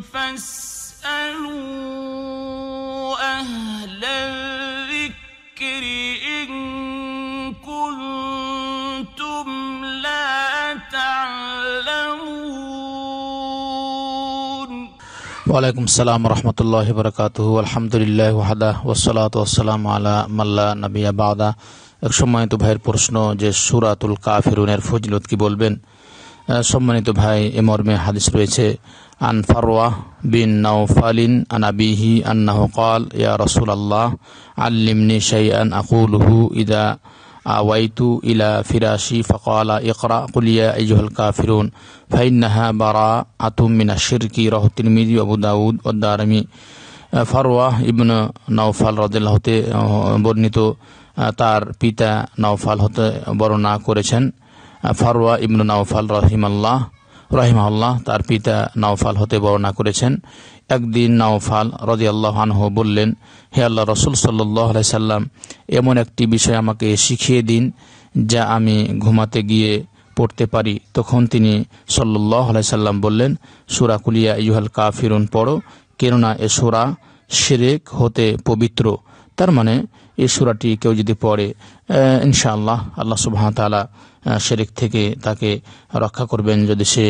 فاسألوا أهل الذكر إن كنتم لا تعلمون وعليكم السلام ورحمة الله وبركاته والحمد لله وحده والصلاة والسلام على من لا نبي بعده এক সম্মানিত ভাইয়ের প্রশ্ন যে সুরাতুল কাফিরুনের ফজিলত কি বলবেন সম্মানিত ভাই এ মর্মে হাদিস রয়েছে عن فروة بن نوفل عن أبيه أنه قال يا رسول الله علمني شيئا أقوله إذا آويت إلى فراشي فقال اقرأ قل يا أيها الكافرون فإنها براءة من الشرك رواه الترمذي وأبو داود والدارمي ফারওয়া ইবনু নওফাল রদিল্লাহ হতে বর্ণিত তার পিতা নওফাল হতে বর্ণনা করেছেন ফারওয়া ইবনু নওফাল রহিমাল্লাহ রাহিমাউল্লাহ তার পিতা নাওফাল হতে বর্ণনা করেছেন একদিন নাওফাল রদি আনহু বললেন হে আল্লাহ রসুল সাল্লি সাল্লাম এমন একটি বিষয় আমাকে শিখিয়ে দিন যা আমি ঘুমাতে গিয়ে পড়তে পারি তখন তিনি সল্ল্লাহ সাল্লাম বললেন সুরা কুলিয়া কা কাফিরুন পড়ো কেননা এ সুরা শিরেক হতে পবিত্র তার মানে এই সুরাটি কেউ যদি পড়ে ইনশাআল্লাহ আল্লাহ সুবাহ তালা শেরেক থেকে তাকে রক্ষা করবেন যদি সে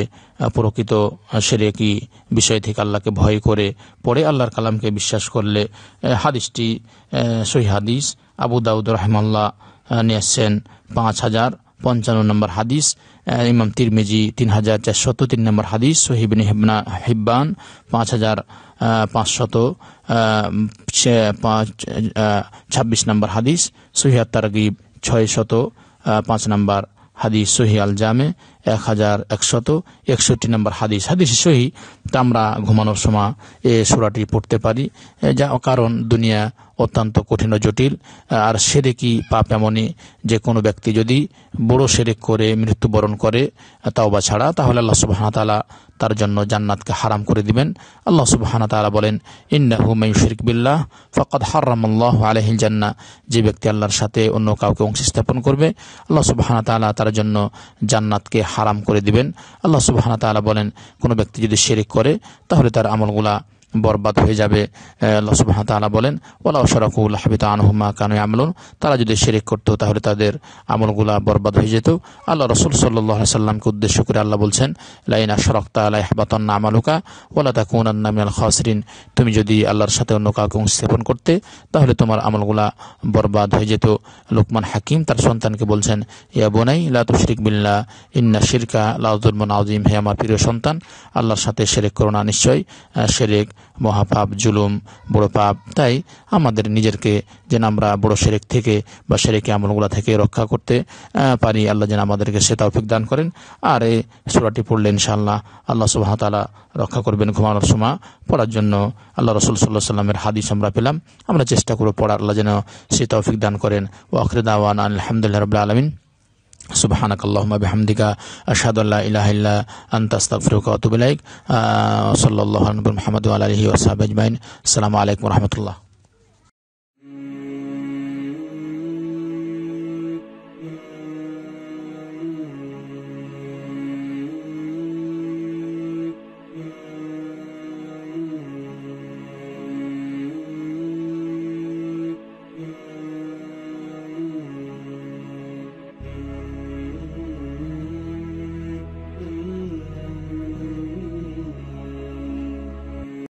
প্রকৃত শেরেকি বিষয় থেকে আল্লাহকে ভয় করে পরে আল্লাহর কালামকে বিশ্বাস করলে হাদিসটি সহি হাদিস আবু দাউদ রহমাল্লাহ নিয়েছেন পাঁচ হাজার পঞ্চান্ন নম্বর হাদিস ইমাম তিরমিজি তিন হাজার চারশত তিন নম্বর হাদিস সোহিবিন হিবনা হিব্বান পাঁচ হাজার পাঁচশত পাঁচ ছাব্বিশ নম্বর হাদিস সহিয়া তারগিব ছয় শত পাঁচ নম্বর হাদিস সহি আল জামে এক হাজার একশত একষট্টি নম্বর হাদিস হাদিস সহি তা আমরা ঘুমানোর সময় এ সুরাটি পড়তে পারি যা কারণ দুনিয়া অত্যন্ত কঠিন ও জটিল আর সেরেকি পাপ এমনই যে কোনো ব্যক্তি যদি বড় সেরে করে মৃত্যুবরণ করে তাওবা ছাড়া তাহলে আল্লাহ সুবাহানা তালা তার জন্য জান্নাতকে হারাম করে দিবেন আল্লাহ সুবাহানা তালা বলেন হু মাই শরিক বিল্লাহ ফকত হারামল্লাহ আলহিল জান্না যে ব্যক্তি আল্লাহর সাথে অন্য কাউকে অংশ স্থাপন করবে আল্লাহ সুবাহানা তালা তার জন্য জান্নাতকে হারাম করে দিবেন আল্লাহ সুবাহ বলেন কোনো ব্যক্তি যদি শেরিক করে তাহলে তার আমলগুলা বরবাদ হয়ে যাবে লসুবাহতালা বলেন ওলা ওসরাকুল হাবিত আনহুমা কানু আমলুন তারা যদি শেরেক করতো তাহলে তাদের আমলগুলা বরবাদ হয়ে যেত আল্লাহ রসুল সাল্লাহ সাল্লামকে উদ্দেশ্য করে আল্লাহ বলছেন লাইনা সরক্তা আলাই হাবাতন্না আমালুকা ওলা তা কুন আন্নামিয়াল খসরিন তুমি যদি আল্লাহর সাথে অন্য কাউকে স্থাপন করতে তাহলে তোমার আমলগুলা বরবাদ হয়ে যেত লোকমান হাকিম তার সন্তানকে বলছেন ইয়া বোনাই লাতু শিরিক বিল্লা ইন্না শিরকা লাউদুল মন আজিম হে আমার প্রিয় সন্তান আল্লাহর সাথে শেরেক করোনা নিশ্চয় শেরেক মহাপাপ জুলুম বড় পাপ তাই আমাদের নিজেরকে যেন আমরা বড় শেরেক থেকে বা সেরেকে আমলগুলা থেকে রক্ষা করতে পারি আল্লাহ যেন আমাদেরকে সে তৌফিক দান করেন আর এই সুরাটি পড়লে ইনশাআল্লাহ আল্লাহ তালা রক্ষা করবেন ঘুমানোর সময় পড়ার জন্য আল্লাহ রসুল সাল্লাহ সাল্লামের হাদিস আমরা পেলাম আমরা চেষ্টা করবো পড়ার আল্লাহ যেন সে তৌফিক দান করেন ওয়াকরে দাওয়ান আলহামদুলিল্লাহ রবাহ আলমিন سبحانك اللهم بحمدك أشهد أن لا إله إلا أنت أستغفرك وأتوب إليك آه، صلى الله على محمد وعلى آله وصحبه أجمعين السلام عليكم ورحمة الله